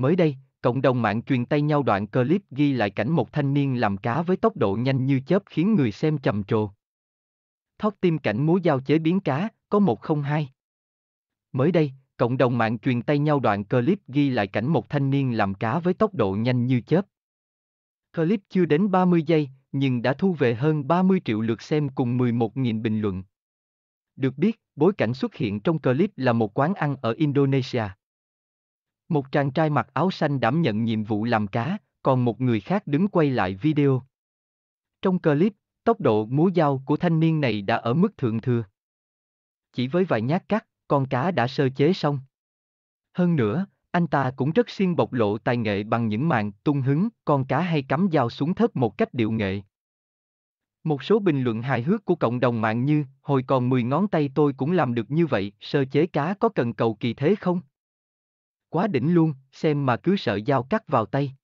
Mới đây, cộng đồng mạng truyền tay nhau đoạn clip ghi lại cảnh một thanh niên làm cá với tốc độ nhanh như chớp khiến người xem trầm trồ. Thoát tim cảnh múa dao chế biến cá, có 102. Mới đây, cộng đồng mạng truyền tay nhau đoạn clip ghi lại cảnh một thanh niên làm cá với tốc độ nhanh như chớp. Clip chưa đến 30 giây, nhưng đã thu về hơn 30 triệu lượt xem cùng 11.000 bình luận. Được biết, bối cảnh xuất hiện trong clip là một quán ăn ở Indonesia. Một chàng trai mặc áo xanh đảm nhận nhiệm vụ làm cá, còn một người khác đứng quay lại video. Trong clip, tốc độ múa dao của thanh niên này đã ở mức thượng thừa. Chỉ với vài nhát cắt, con cá đã sơ chế xong. Hơn nữa, anh ta cũng rất siêng bộc lộ tài nghệ bằng những màn tung hứng, con cá hay cắm dao xuống thớp một cách điệu nghệ. Một số bình luận hài hước của cộng đồng mạng như, hồi còn 10 ngón tay tôi cũng làm được như vậy, sơ chế cá có cần cầu kỳ thế không? quá đỉnh luôn, xem mà cứ sợ dao cắt vào tay.